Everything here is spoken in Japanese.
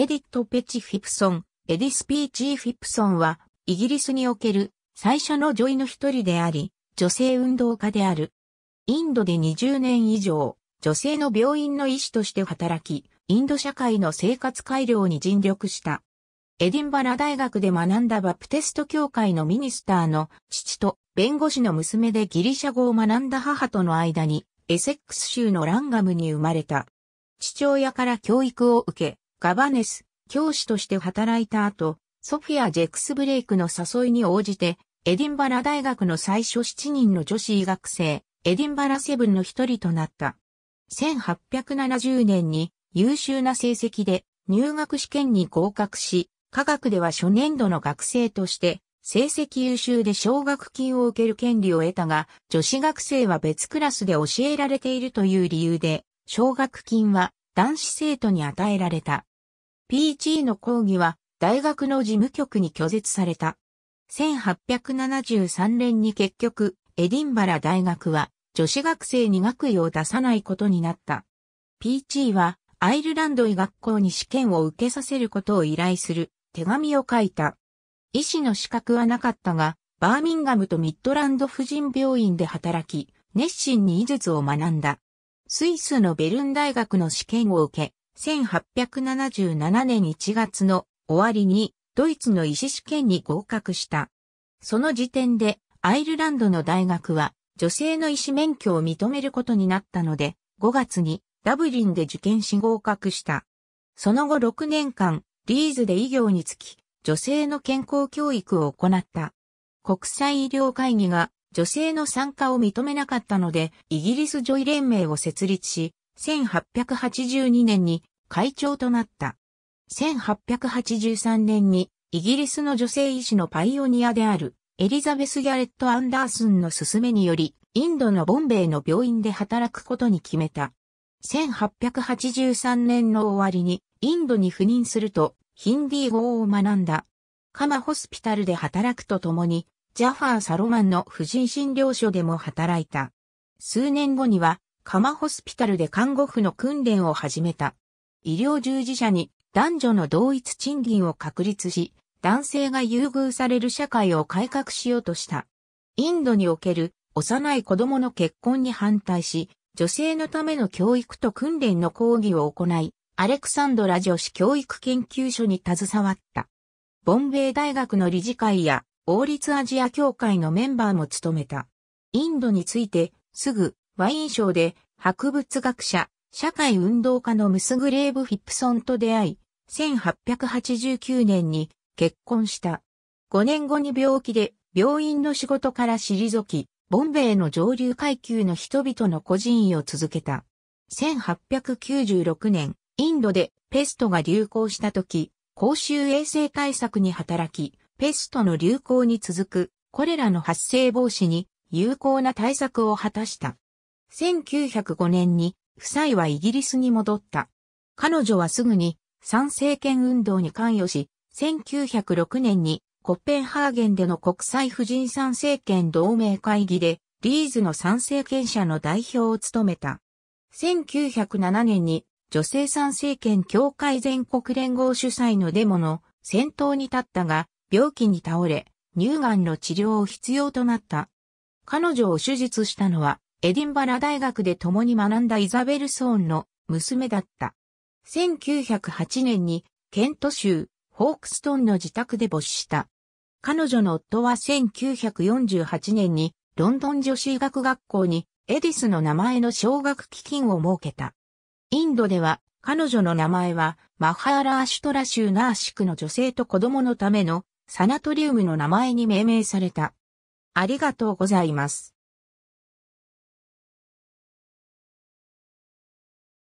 エディット・ペチ・フィプソン、エディス・ピーチー・フィプソンは、イギリスにおける最初の女医の一人であり、女性運動家である。インドで20年以上、女性の病院の医師として働き、インド社会の生活改良に尽力した。エディンバラ大学で学んだバプテスト教会のミニスターの父と弁護士の娘でギリシャ語を学んだ母との間にエセックス州のランガムに生まれた。父親から教育を受け、ガバネス、教師として働いた後、ソフィア・ジェクスブレイクの誘いに応じて、エディンバラ大学の最初7人の女子医学生、エディンバラセブンの一人となった。1870年に優秀な成績で入学試験に合格し、科学では初年度の学生として成績優秀で奨学金を受ける権利を得たが、女子学生は別クラスで教えられているという理由で、奨学金は男子生徒に与えられた。PG の抗議は大学の事務局に拒絶された。1873年に結局、エディンバラ大学は女子学生に学位を出さないことになった。PG はアイルランド医学校に試験を受けさせることを依頼する手紙を書いた。医師の資格はなかったが、バーミンガムとミッドランド婦人病院で働き、熱心に医術を学んだ。スイスのベルン大学の試験を受け、1877年1月の終わりにドイツの医師試験に合格した。その時点でアイルランドの大学は女性の医師免許を認めることになったので5月にダブリンで受験し合格した。その後6年間リーズで医業につき女性の健康教育を行った。国際医療会議が女性の参加を認めなかったのでイギリス女医連盟を設立し1882年に会長となった。1883年にイギリスの女性医師のパイオニアであるエリザベス・ギャレット・アンダースンの勧めにより、インドのボンベイの病院で働くことに決めた。1883年の終わりにインドに赴任するとヒンディー語を学んだ。カマホスピタルで働くとともに、ジャファー・サロマンの婦人診療所でも働いた。数年後には釜ホスピタルで看護婦の訓練を始めた。医療従事者に男女の同一賃金を確立し、男性が優遇される社会を改革しようとした。インドにおける幼い子供の結婚に反対し、女性のための教育と訓練の講義を行い、アレクサンドラ女子教育研究所に携わった。ボンベイ大学の理事会や王立アジア協会のメンバーも務めた。インドについてすぐワイン賞で博物学者、社会運動家のムスグレーブ・フィップソンと出会い、1889年に結婚した。5年後に病気で病院の仕事から退き、ボンベイの上流階級の人々の個人医を続けた。1896年、インドでペストが流行した時、公衆衛生対策に働き、ペストの流行に続く、これらの発生防止に有効な対策を果たした。1905年に夫妻はイギリスに戻った。彼女はすぐに参政権運動に関与し、1906年にコッペンハーゲンでの国際婦人参政権同盟会議でリーズの参政権者の代表を務めた。1907年に女性参政権協会全国連合主催のデモの先頭に立ったが、病気に倒れ、乳がんの治療を必要となった。彼女を手術したのは、エディンバラ大学で共に学んだイザベル・ソーンの娘だった。1908年にケント州ホークストンの自宅で没した。彼女の夫は1948年にロンドン女子医学学校にエディスの名前の奨学基金を設けた。インドでは彼女の名前はマハーラーシュトラ州ナーシクの女性と子供のためのサナトリウムの名前に命名された。ありがとうございます。